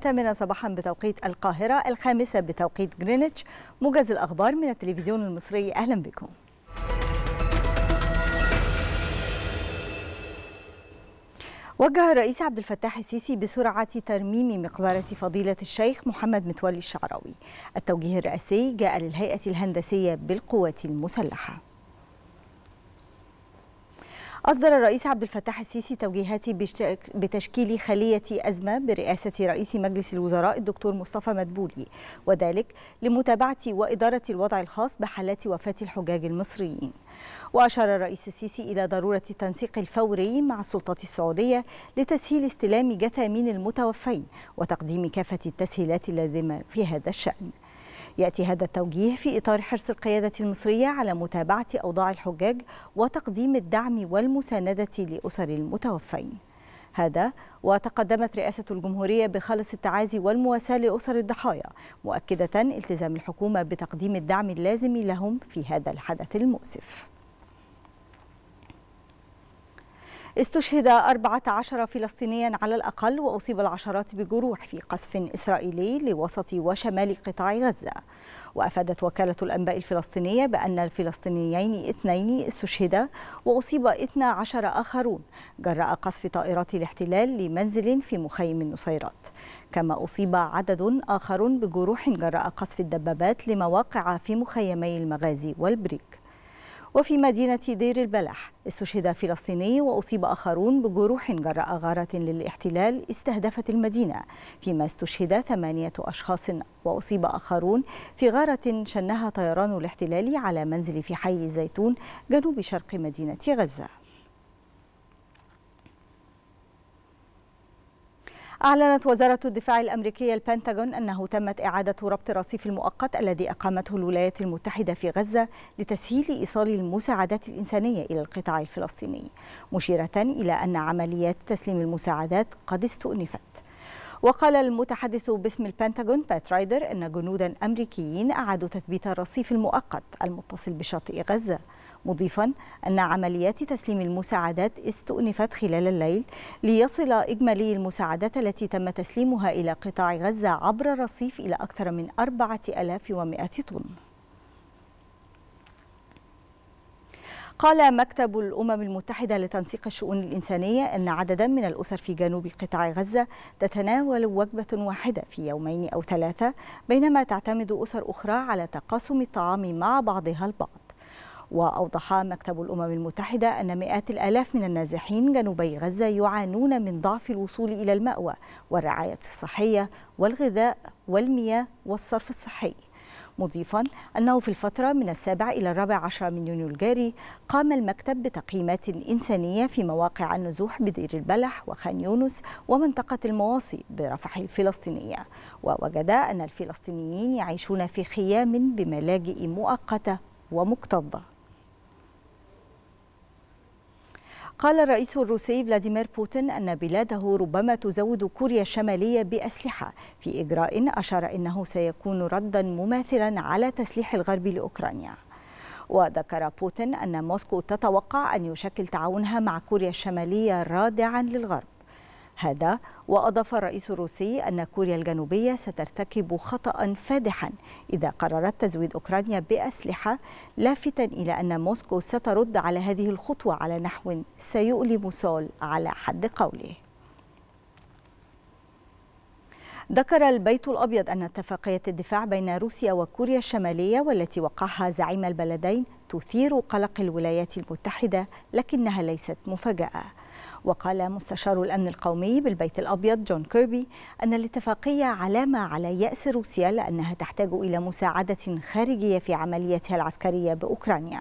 الثامنة صباحا بتوقيت القاهرة الخامسة بتوقيت جرينتش موجز الأخبار من التلفزيون المصري أهلا بكم وجه الرئيس عبد الفتاح السيسي بسرعة ترميم مقبرة فضيلة الشيخ محمد متولي الشعراوي التوجيه الرئاسي جاء للهيئة الهندسية بالقوات المسلحة أصدر الرئيس عبد الفتاح السيسي توجيهات بتشكيل خلية أزمة برئاسة رئيس مجلس الوزراء الدكتور مصطفى مدبولي وذلك لمتابعة وإدارة الوضع الخاص بحالات وفاة الحجاج المصريين وأشار الرئيس السيسي إلى ضرورة التنسيق الفوري مع السلطات السعودية لتسهيل استلام جثامين المتوفين وتقديم كافة التسهيلات اللازمة في هذا الشأن يأتي هذا التوجيه في إطار حرص القيادة المصرية على متابعة أوضاع الحجاج وتقديم الدعم والمساندة لأسر المتوفين هذا وتقدمت رئاسة الجمهورية بخالص التعازي والمواساة لأسر الضحايا مؤكدة التزام الحكومة بتقديم الدعم اللازم لهم في هذا الحدث المؤسف استشهد 14 فلسطينيا على الأقل وأصيب العشرات بجروح في قصف إسرائيلي لوسط وشمال قطاع غزة وأفادت وكالة الأنباء الفلسطينية بأن الفلسطينيين اثنين استشهدا وأصيب 12 آخرون جراء قصف طائرات الاحتلال لمنزل في مخيم النصيرات كما أصيب عدد آخر بجروح جراء قصف الدبابات لمواقع في مخيمي المغازي والبريك وفي مدينة دير البلح استشهد فلسطيني وأصيب آخرون بجروح جراء غارة للاحتلال استهدفت المدينة فيما استشهد ثمانية أشخاص وأصيب آخرون في غارة شنها طيران الاحتلال على منزل في حي الزيتون جنوب شرق مدينة غزة أعلنت وزارة الدفاع الأمريكية البنتاغون أنه تمت إعادة ربط الرصيف المؤقت الذي أقامته الولايات المتحدة في غزة لتسهيل إيصال المساعدات الإنسانية إلى القطاع الفلسطيني مشيرة إلى أن عمليات تسليم المساعدات قد استؤنفت وقال المتحدث باسم البنتاغون بات رايدر أن جنودا أمريكيين أعادوا تثبيت الرصيف المؤقت المتصل بشاطئ غزة مضيفا أن عمليات تسليم المساعدات استؤنفت خلال الليل ليصل إجمالي المساعدات التي تم تسليمها إلى قطاع غزة عبر الرصيف إلى أكثر من 4100 طن قال مكتب الأمم المتحدة لتنسيق الشؤون الإنسانية أن عددا من الأسر في جنوب قطاع غزة تتناول وجبة واحدة في يومين أو ثلاثة بينما تعتمد أسر أخرى على تقاسم الطعام مع بعضها البعض وأوضح مكتب الأمم المتحدة أن مئات الآلاف من النازحين جنوبي غزة يعانون من ضعف الوصول إلى المأوى والرعاية الصحية والغذاء والمياه والصرف الصحي مضيفا أنه في الفترة من السابع إلى الرابع عشر من يونيو الجاري قام المكتب بتقييمات إنسانية في مواقع النزوح بدير البلح وخان يونس ومنطقة المواصي برفح الفلسطينية ووجد أن الفلسطينيين يعيشون في خيام بملاجئ مؤقتة ومكتظة قال الرئيس الروسي فلاديمير بوتين أن بلاده ربما تزود كوريا الشمالية بأسلحة في إجراء أشار أنه سيكون ردا مماثلا على تسليح الغرب لأوكرانيا وذكر بوتين أن موسكو تتوقع أن يشكل تعاونها مع كوريا الشمالية رادعا للغرب هذا وأضاف الرئيس الروسي أن كوريا الجنوبية سترتكب خطأ فادحا إذا قررت تزويد أوكرانيا بأسلحة لافتا إلى أن موسكو سترد على هذه الخطوة على نحو سيؤلم سول على حد قوله ذكر البيت الأبيض أن اتفاقية الدفاع بين روسيا وكوريا الشمالية والتي وقعها زعيم البلدين تثير قلق الولايات المتحدة لكنها ليست مفاجأة وقال مستشار الأمن القومي بالبيت الأبيض جون كيربي أن الاتفاقية علامة على يأس روسيا لأنها تحتاج إلى مساعدة خارجية في عمليتها العسكرية بأوكرانيا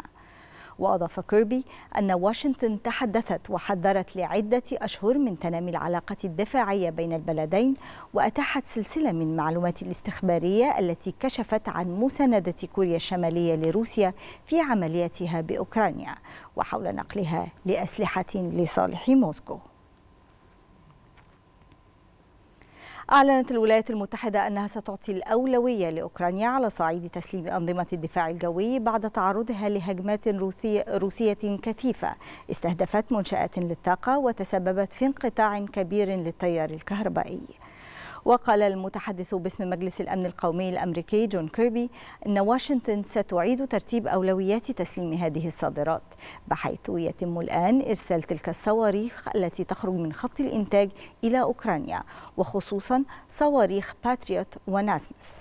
وأضاف كيربي أن واشنطن تحدثت وحذرت لعدة أشهر من تنامي العلاقة الدفاعية بين البلدين وأتاحت سلسلة من المعلومات الاستخبارية التي كشفت عن مساندة كوريا الشمالية لروسيا في عملياتها بأوكرانيا وحول نقلها لأسلحة لصالح موسكو أعلنت الولايات المتحدة أنها ستعطي الأولوية لأوكرانيا على صعيد تسليم أنظمة الدفاع الجوي بعد تعرضها لهجمات روسية, روسية كثيفة استهدفت منشآت للطاقة وتسببت في انقطاع كبير للتيار الكهربائي وقال المتحدث باسم مجلس الأمن القومي الأمريكي جون كيربي أن واشنطن ستعيد ترتيب أولويات تسليم هذه الصادرات بحيث يتم الآن إرسال تلك الصواريخ التي تخرج من خط الإنتاج إلى أوكرانيا وخصوصا صواريخ باتريوت وناسمس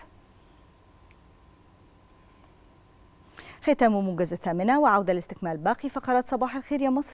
ختام موجز الثامنة وعودة لاستكمال باقي فقرات صباح الخير يا مصر